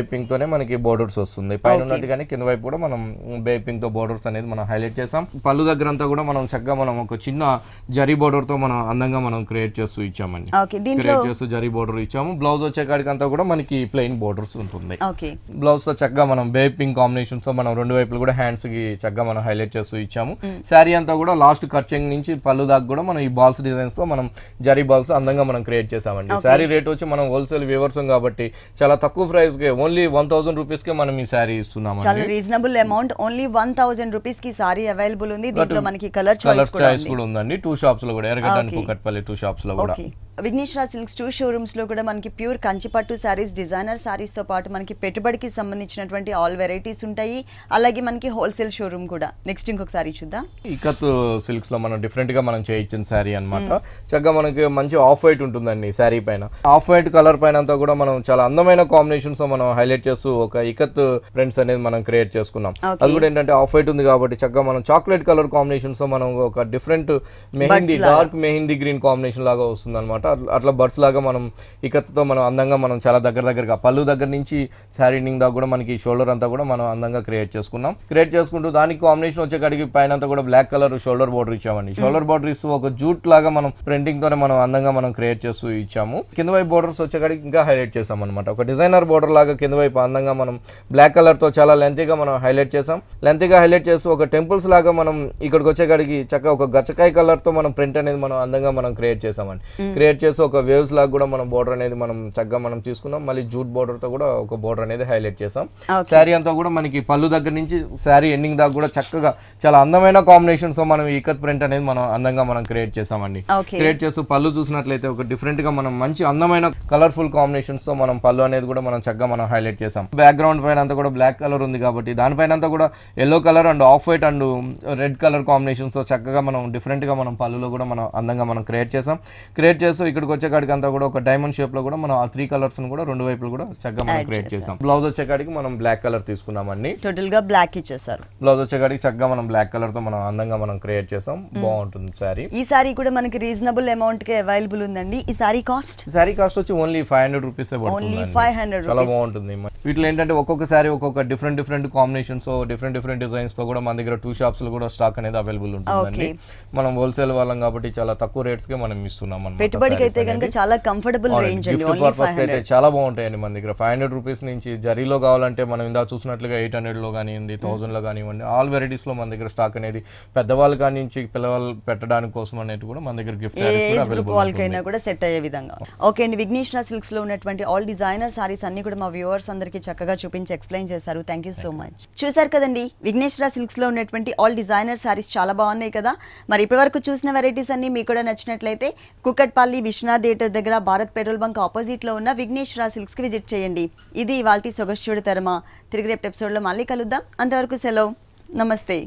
[SPEAKER 2] మనకి బోర్డర్స్ వస్తుంది పైన కానీ కింద వైపు కూడా మనం బేపింగ్తో పింక్తో బోర్డర్స్ అనేది మనం హైలైట్ చేసాం పళ్ళు దగ్గర అంతా కూడా మనం చక్కగా మనం ఒక చిన్న జరీ బోర్డర్తో మనం అందంగా మనం క్రియేట్ చేస్తూ ఇచ్చామండి క్రియేట్ కలర్స్ జరీ బోర్డర్ ఇచ్చాము బ్లౌజ్ అంతా కూడా మనకి ప్లెయిన్ బోర్డర్స్ ఉంటుంది బ్లౌజ్ తో చక్కగా మనం బేబ్ పింక్ కాంబినేషన్స్ తో మనం రెండు వైపులు కూడా హ్యాండ్స్ కి చక్కగా మనం హైలైట్ చేస్తూ ఇచ్చాము శారీ hmm. అంతా కూడా లాస్ట్ కర్చింగ్ నుంచి పళ్ళు దాకా కూడా మనం ఈ బాల్స్ డిజైన్స్ తో మనం జరీ బాల్స్ అందంగా మనం క్రియేట్ చేసామండి శారీ రేట్ వచ్చి మనం హోల్సేల్ వ్యూవర్స్ కాబట్టి చాలా తక్కువ ప్రైస్ కి ఓన్లీ వన్ థౌసండ్ రూపీస్ కి మనం ఈ శారీ ఇస్తున్నాము
[SPEAKER 1] reasonable amount only one thousand rupees కి శారీ అవైలబుల్ ఉంది దీంట్లో మనకి కలర్ చాయిస్ కూడా
[SPEAKER 2] ఉందండి టూ షాప్స్ లో కూడా ఎరగడానికి కట్పల్లి టూ షాప్స్ లో కూడా
[SPEAKER 1] విఘ్నేశ్వర సిల్క్స్ టూ షోరూమ్స్ లో కూడా మనకి ప్యూర్ కంచిపట్టు శారీస్ డిజైనర్ తో పాటు మనకి పెట్టుబడికి సంబంధించినటువంటి ఆల్ వెరైటీస్ ఉంటాయి అలాగే మనకి హోల్సేల్ షోరూమ్ కూడా నెక్స్ట్ ఇంకొక సారీ చూద్దాం
[SPEAKER 2] ఇకత్ సిల్క్స్ లో మనం డిఫరెంట్ గా మనం చేయించిన శారీ అనమాట hmm. చక్కగా మనకి మంచి ఆఫ్ వైట్ ఉంటుందండి శారీ పైన ఆఫ్ వైట్ కలర్ పైన అంతా కూడా మనం చాలా అందమైన కాంబినేషన్స్ మనం హైలైట్ చేస్తూ ఒక ఇకత్ ప్రింట్స్ అనేది మనం క్రియేట్ చేసుకున్నాం అది కూడా ఏంటంటే ఆఫ్ వైట్ ఉంది కాబట్టి చక్కగా మనం చాక్లెట్ కలర్ కాంబినేషన్స్ మనం ఒక different mehndi dark mehndi green combination లాగా వస్తుంది అనమాట అట్లా బర్డ్స్ లాగా మనం ఇకత్తో మనం అందంగా మనం చాలా దగ్గర దగ్గరగా పళ్ళు దగ్గర నుంచి శారీ నింగ్ దాకా కూడా మనకి షోల్డర్ అంతా కూడా మనం అందంగా క్రియేట్ చేసుకున్నాం క్రియేట్ చేసుకుంటూ దానికి కాంబినేషన్ కడిగి పైన కూడా బ్లాక్ కలర్ షోల్డర్ బార్డర్ ఇచ్చామండి షోల్డర్ బార్డర్ ఇస్తూ ఒక జూట్ లాగా మనం ప్రింటింగ్ తోనే మనం అందంగా మనం క్రియేట్ చేస్తూ ఇచ్చాము కింద వైపు బార్డర్స్ వచ్చేకాడికి ఇంకా హైలైట్ చేసాం అనమాట ఒక డిజైనర్ బార్డర్ లాగా కింద వైపు అందంగా మనం బ్లాక్ కలర్తో చాలా లెంతీగా మనం హైలైట్ చేసాం లెంతీగా హైలైట్ చేస్తూ ఒక టెంపుల్స్ లాగా మనం ఇక్కడికి వచ్చేకాడికి చక్కగా ఒక గచ్చకాయ కలర్తో మనం ప్రింట్ అనేది మనం అందంగా మనం క్రియేట్ చేసామండి క్రియేట్ హైలైట్ చేసి ఒక వేవ్స్ లాగా కూడా మనం బోర్డర్ అనేది మనం చక్కగా మనం తీసుకున్నాం మళ్ళీ జూట్ బోర్డర్ తో కూడా ఒక బోర్డర్ అనేది హైలైట్ చేసాం శారీ అంతా కూడా మనకి పళ్ళు దగ్గర నుంచి శారీ ఎండింగ్ దాకా కూడా చక్కగా చాలా అందమైన కాంబినేషన్ తో మనం ఈకత్ ప్రింట్ అనేది మనం అందంగా మనం క్రియేట్ చేసామండి క్రియేట్ చేస్తూ పళ్ళు చూసినట్లయితే ఒక డిఫరెంట్ గా మనం మంచి అందమైన కలర్ఫుల్ తో మనం పళ్ళు అనేది కూడా మనం చక్కగా మనం హైలైట్ చేసాం బ్యాక్గ్రౌండ్ పైన అంతా కూడా బ్లాక్ కలర్ ఉంది కాబట్టి దానిపైన అంతా కూడా yellow colour and off white and red colour తో చక్కగా మనం డిఫరెంట్ గా మనం పళ్ళులో కూడా మనం అందంగా మనం క్రియేట్ చేసాం క్రియేట్ చేస్తూ ఇక్కడికి వచ్చేకాడికి అంతా కూడా ఒక డైమండ్ షేప్ లో కూడా మనం ఆ త్రీ కలర్స్ కూడా రెండు వైపులు కూడా చక్కగా మనం క్రియేట్ చేసాం బ్లౌజ్ వచ్చేకాడికి మనం బ్లాక్ కలర్ తీసుకున్నాం అండి టోటల్ గా బ్లాక్ ఇచ్చేసారు బ్లౌజ్ వచ్చేకాడికి చక్కగా మనం బ్లాక్ కలర్ తో మనం అందంగా మనం క్రియేట్ చేసాం hmm. బాగుంటుంది సారీ
[SPEAKER 1] ఈ సారీ కూడా మనకి రీజనబుల్ అమౌంట్ కి అవైలబుల్ ఉందండి ఈ సారీ కాస్ట్
[SPEAKER 2] సారీ కాస్ట్ వచ్చి only five hundred rupees only five hundred చాలా బాగుంటుంది వీటిలో ఏంటంటే ఒక్కొక్క సారీ ఒక్కొక్క different different combinations different different designs తో కూడా మన దగ్గర టూ షాప్స్ లో కూడా స్టాక్ అనేది అవైలబుల్ ఉంటుందండి మనం హోల్సేల్ వాళ్ళం కాబట్టి చాలా తక్కువ రేట్స్ కి మనం ఇస్తున్నాం పెట్టుబడి అయితే కనుక చాలా కంఫర్టబుల్ రేంజ్ గిఫ్ట్ పర్పస్ అయితే చాలా బాగుంటాయండి మన దగ్గర ఫైవ్ హండ్రెడ్ రూపీస్ నుంచి జరీలో కావాలంటే మనం ఇందాక చూసినట్లుగా ఎయిట్ హండ్రెడ్ లో కానివ్వండి థౌసండ్లో hmm. కానివ్వండి ఆల్ వెరైటీస్ లో మన దగ్గర స్టాక్ అనేది పెద్దవాళ్ళు కానీ నుంచి పిల్లవాళ్ళు పెట్టడానికి కోసం అనేది కూడా మన దగ్గర గిఫ్ట్ వాళ్ళకైనా
[SPEAKER 1] కూడా సెట్ అయ్యే విధంగా ఓకే అండి విఘ్నేశ్వర సిల్క్స్ లో ఉన్నటువంటి ఆల్ డిజైనర్ సారీస్ అన్ని కూడా మా వ్యూవర్స్ అందరికీ చక్కగా చూపించి ఎక్స్ప్లెయిన్ చేశారు థ్యాంక్ యూ సో మచ్ చూసారు కదండి విఘ్నేశ్వర సిల్క్స్ లో ఉన్నటువంటి ఆల్ డిజైనర్ సారీస్ చాలా బాగున్నాయి కదా మరి ఇప్పటివరకు చూసిన వెరైటీస్ అన్ని మీకు కూడా నచ్చినట్లయితే కుక్కట్పల్లి సిటీ విశ్వనాథ్ థియేటర్ దగ్గర భారత్ పెట్రోల్ బంక్ ఆపోజిట్ లో ఉన్న రా సిల్క్స్ కి విజిట్ చేయండి ఇది ఇవాళ సొగస్చుడు తెరమ తిరిగి రేపు లో మళ్ళీ కలుద్దాం అంతవరకు సెలవు నమస్తే